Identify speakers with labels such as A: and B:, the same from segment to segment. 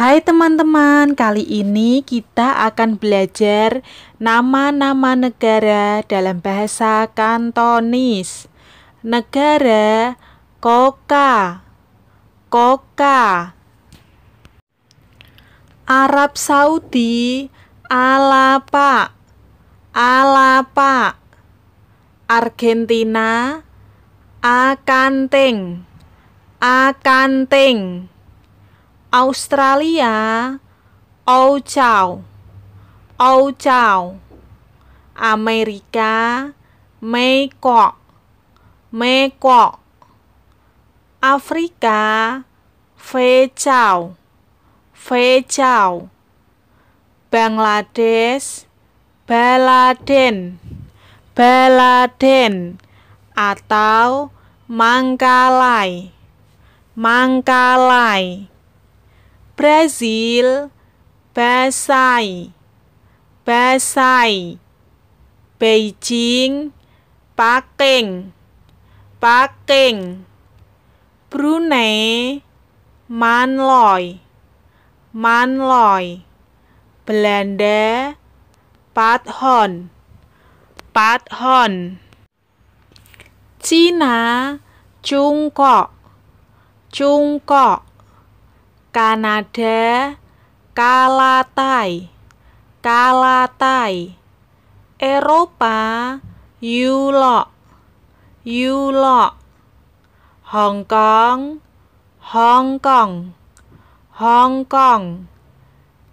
A: Hai teman-teman, kali ini kita akan belajar nama-nama negara dalam bahasa Kantonis. Negara Koka. Koka. Arab Saudi Alapa. Alapa. Argentina Akanting. Akanting. Australia, Ochau, Ochau. Amerika, Mekok, Mekok. Afrika, Fechau, Fechau. Bangladesh, Baladen, Baladen atau Mangkalai, Mangkalai. Brazil, Basai, Basai. Beijing, Peking, Peking. Brunei, Manloy, Manloy. Belanda, Pathon, Pathon. China, Jongkok, Jongkok. Kanada, Kalatai, Kalatai, Eropa, Yulok, Yulok, Hong Kong, Hong Kong, Hong Kong,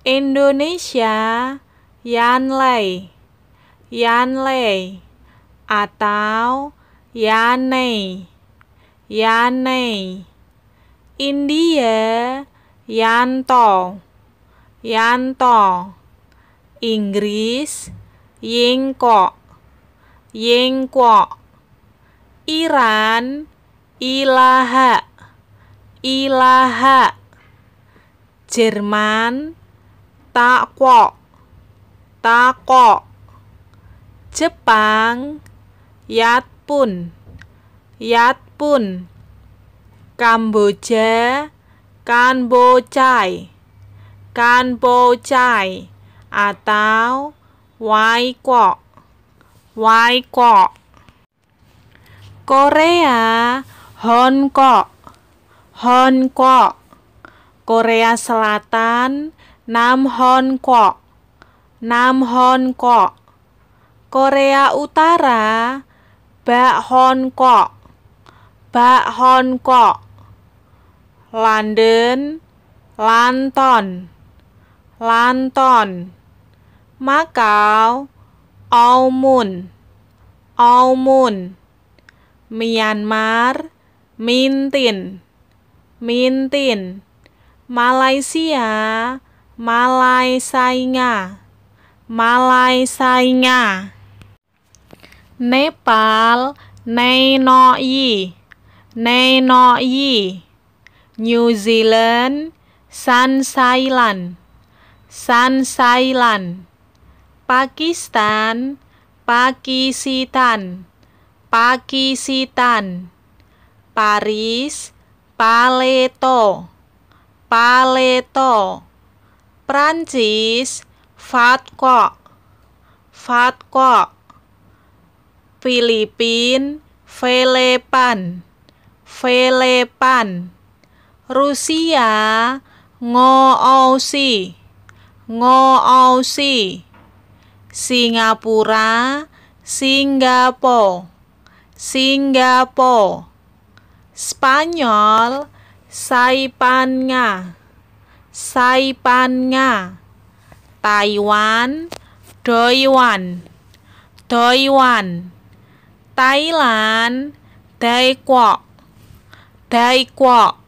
A: Indonesia, Yanlei, Yanlei, atau Yanei, Yanei, India, Yanto Yanto Inggris Yingko Yingko Iran Ilaha Ilaha Jerman Takwo Tako Jepang Yatpun Yatpun Kamboja Kan bocai. Kan bocai atau wai kok. Wai kok. Korea hon kok hon kok Korea Selatan Nam hon kok Nam hon kok Korea Utara Bak hon kok Bak hon kok ลันเดนลันตอนลันตอนมาเก๊า a มุนอ a l มุนเมียนมาร์มินตินมินตินมาเลเซียมาเลายไซงามาเลายไซงาเนปาลเนโนอยีเนโนอยี New Zealand, San San Sylan, Pakistan, Pakistan, Pakistan, Paris, Paleto, Paleto, Prancis, Fatko, Fatko, Filipin, Velepan, Velepan. Rusia Ngoosi Ngoosi Singapura Singapo, Singapo. Spanyol Saipanga Saipanga Taiwan Doiwan Doiwan Thailand Daikwok Daikwok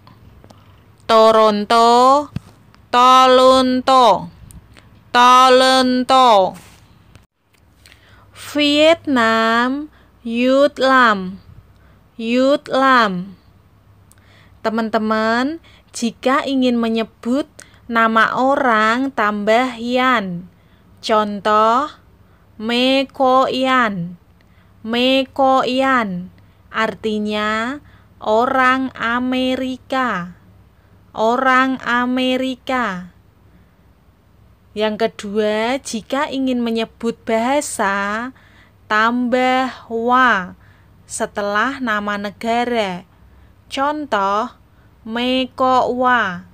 A: Toronto, Toronto, Toronto. Vietnam, Yut Lam, Yut Lam. Teman-teman, jika ingin menyebut nama orang tambah yan. Contoh, Mekoyan. Mekoyan artinya orang Amerika orang Amerika. Yang kedua, jika ingin menyebut bahasa, tambah wa setelah nama negara. Contoh, wa,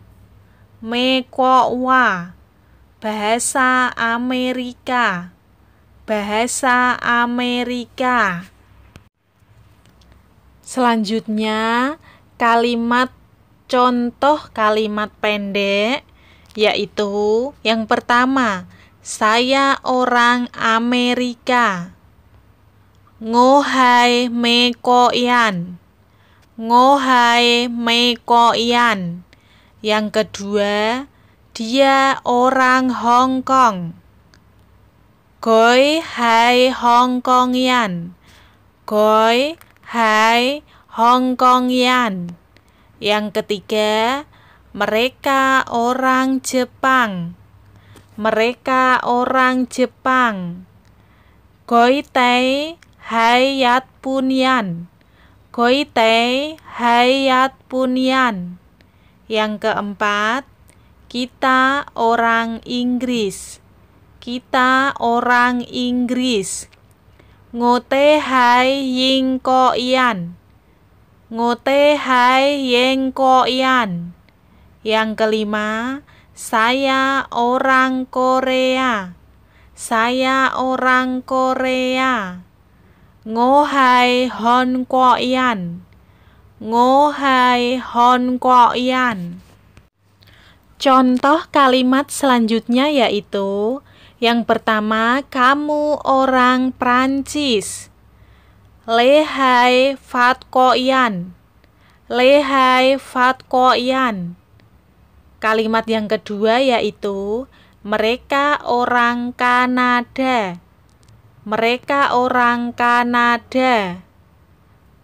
A: Mekowa. wa, Bahasa Amerika. Bahasa Amerika. Selanjutnya, kalimat contoh kalimat pendek yaitu yang pertama, saya orang Amerika. Ngohai mekoian. Ngohai mekoian. Yang kedua, dia orang Hong Kong. Goi hai Hong Kongian. Goi hai Hong Kongian. Yang ketiga, mereka orang Jepang. Mereka orang Jepang. Goitei Hayat Punyan. Goitei Hayat Punyan. Yang keempat, kita orang Inggris. Kita orang Inggris. Ngote hai ying ko ian ngote hai yeng koyan. Yang kelima, saya orang Korea. Saya orang Korea. Ngohai Hon Koyan. Ngohai Hon Koyan. Contoh kalimat selanjutnya yaitu yang pertama, kamu orang Prancis lehai fat fatkoyan lehai fat fatkoyan kalimat yang kedua yaitu mereka orang Kanada mereka orang Kanada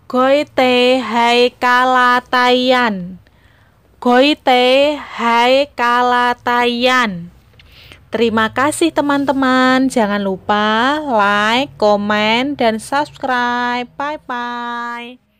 A: goite hai kalatayan goite hai kalatayan Terima kasih teman-teman. Jangan lupa like, komen, dan subscribe. Bye-bye.